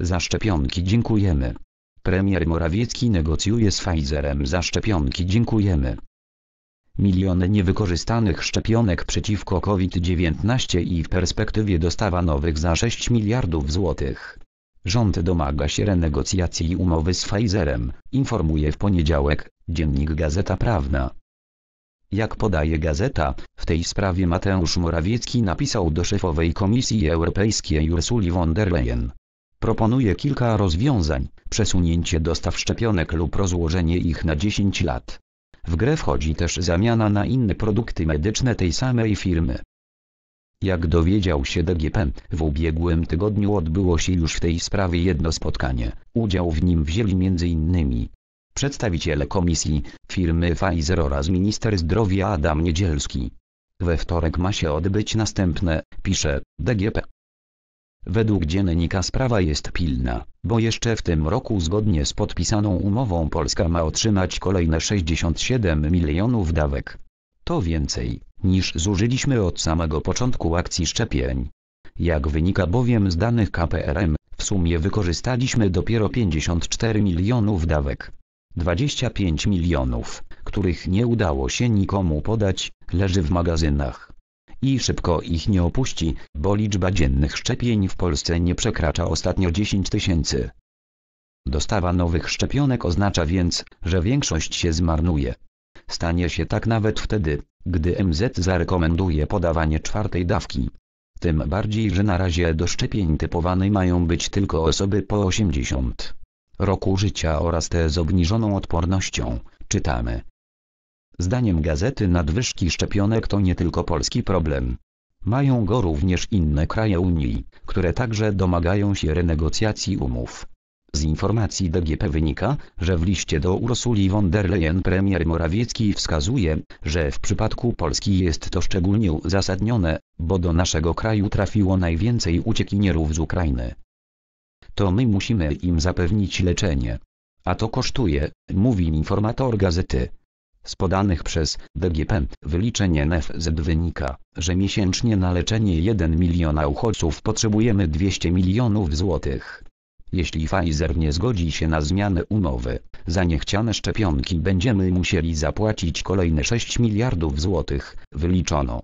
Za szczepionki dziękujemy. Premier Morawiecki negocjuje z Pfizerem za szczepionki dziękujemy. Miliony niewykorzystanych szczepionek przeciwko COVID-19 i w perspektywie dostawa nowych za 6 miliardów złotych. Rząd domaga się renegocjacji umowy z Pfizerem, informuje w poniedziałek dziennik Gazeta Prawna. Jak podaje gazeta, w tej sprawie Mateusz Morawiecki napisał do szefowej Komisji Europejskiej Ursuli von der Leyen. Proponuje kilka rozwiązań, przesunięcie dostaw szczepionek lub rozłożenie ich na 10 lat. W grę wchodzi też zamiana na inne produkty medyczne tej samej firmy. Jak dowiedział się DGP, w ubiegłym tygodniu odbyło się już w tej sprawie jedno spotkanie, udział w nim wzięli m.in. przedstawiciele komisji, firmy Pfizer oraz minister zdrowia Adam Niedzielski. We wtorek ma się odbyć następne, pisze DGP. Według dziennika sprawa jest pilna, bo jeszcze w tym roku zgodnie z podpisaną umową Polska ma otrzymać kolejne 67 milionów dawek. To więcej, niż zużyliśmy od samego początku akcji szczepień. Jak wynika bowiem z danych KPRM, w sumie wykorzystaliśmy dopiero 54 milionów dawek. 25 milionów, których nie udało się nikomu podać, leży w magazynach i szybko ich nie opuści, bo liczba dziennych szczepień w Polsce nie przekracza ostatnio 10 tysięcy. Dostawa nowych szczepionek oznacza więc, że większość się zmarnuje. Stanie się tak nawet wtedy, gdy MZ zarekomenduje podawanie czwartej dawki. Tym bardziej, że na razie do szczepień typowanej mają być tylko osoby po 80 roku życia oraz te z obniżoną odpornością, czytamy. Zdaniem gazety nadwyżki szczepionek to nie tylko polski problem. Mają go również inne kraje Unii, które także domagają się renegocjacji umów. Z informacji DGP wynika, że w liście do Ursuli von der Leyen premier Morawiecki wskazuje, że w przypadku Polski jest to szczególnie uzasadnione, bo do naszego kraju trafiło najwięcej uciekinierów z Ukrainy. To my musimy im zapewnić leczenie. A to kosztuje, mówi informator gazety. Z podanych przez DGP wyliczeń NFZ wynika, że miesięcznie na leczenie 1 miliona uchodźców potrzebujemy 200 milionów złotych. Jeśli Pfizer nie zgodzi się na zmianę umowy, za niechciane szczepionki będziemy musieli zapłacić kolejne 6 miliardów złotych, wyliczono.